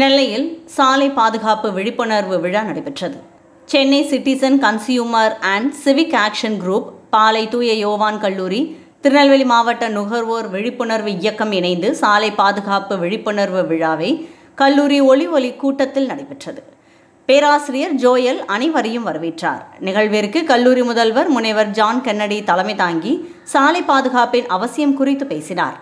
நெல்லையில் சாலை பாதுகாப்பு விழிப்புணர்வு விழா நடைபெற்றது Chennai citizen consumer and civic action group பாலை தூய யோவான் கல்லூரி திருநெல்வேலி மாவட்ட நுகர்வோர் விழிப்புணர்வு இயக்கம் இணைந்து சாலை பாதுகாப்பு விழிப்புணர்வு விழாவை கல்லூரி ஒளி ஒலி கூட்டத்தில் நடைபெற்றது பேராசிரியர் ஜோயல் அனைவரையும் வரவேற்றார் நிகழ்விற்கு கல்லூரி முதல்வர் முனைவர் ஜான் கென்னடி தலைமை தாங்கி சாலை பாதுகாப்பின் அவசியம் குறித்து பேசினார்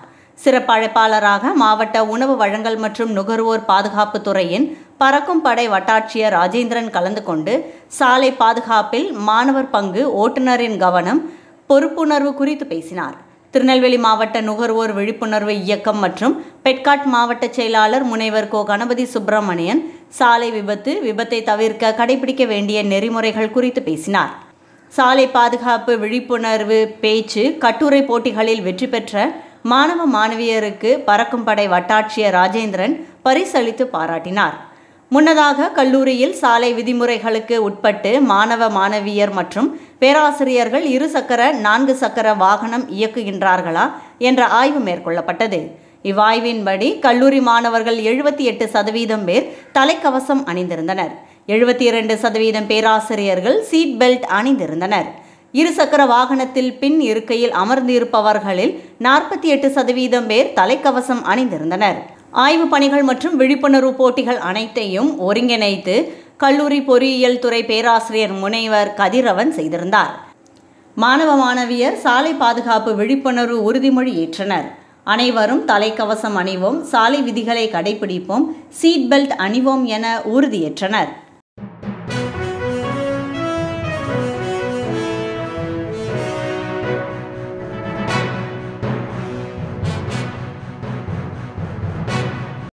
சிறப்பழைப்பாளராக மாவட்ட உணவு வழங்கல் மற்றும் நுகர்வோர் பாதுகாப்பு துறையின் பறக்கும் படை வட்டாட்சியர் ராஜேந்திரன் கலந்து கொண்டு சாலை பாதுகாப்பில் மாணவர் பங்கு ஓட்டுநரின் கவனம் பொறுப்புணர்வு குறித்து பேசினார் திருநெல்வேலி மாவட்ட நுகர்வோர் விழிப்புணர்வு இயக்கம் மற்றும் பெட்காட் மாவட்ட செயலாளர் முனைவர் கோ கணபதி சுப்பிரமணியன் சாலை விபத்து விபத்தை தவிர்க்க கடைபிடிக்க வேண்டிய நெறிமுறைகள் குறித்து பேசினார் சாலை பாதுகாப்பு விழிப்புணர்வு பேச்சு கட்டுரை போட்டிகளில் வெற்றி பெற்ற மாணவ மாணவியருக்கு பறக்கும் படை வட்டாட்சியர் ராஜேந்திரன் பரிசளித்து பாராட்டினார் முன்னதாக கல்லூரியில் சாலை விதிமுறைகளுக்கு உட்பட்டு மாணவ மாணவியர் மற்றும் பேராசிரியர்கள் இரு சக்கர நான்கு சக்கர வாகனம் இயக்குகின்றார்களா என்ற ஆய்வு மேற்கொள்ளப்பட்டது இவ்வாய்வின்படி கல்லூரி மாணவர்கள் எழுபத்தி எட்டு சதவீதம் பேர் தலைக்கவசம் அணிந்திருந்தனர் எழுபத்தி இரண்டு சதவீதம் பேராசிரியர்கள் சீட் பெல்ட் அணிந்திருந்தனர் இருசக்கர வாகனத்தில் பின் இருக்கையில் அமர்ந்திருப்பவர்களில் நாற்பத்தி எட்டு சதவீதம் பேர் தலைக்கவசம் அணிந்திருந்தனர் ஆய்வு பணிகள் மற்றும் விழிப்புணர்வு போட்டிகள் அனைத்தையும் ஒருங்கிணைத்து கல்லூரி பொறியியல் துறை பேராசிரியர் முனைவர் கதிரவன் செய்திருந்தார் மாணவ மாணவியர் சாலை பாதுகாப்பு விழிப்புணர்வு உறுதிமொழி ஏற்றனர் அனைவரும் தலைக்கவசம் அணிவோம் சாலை விதிகளை கடைபிடிப்போம் சீட் பெல்ட் அணிவோம் என உறுதியேற்றனர்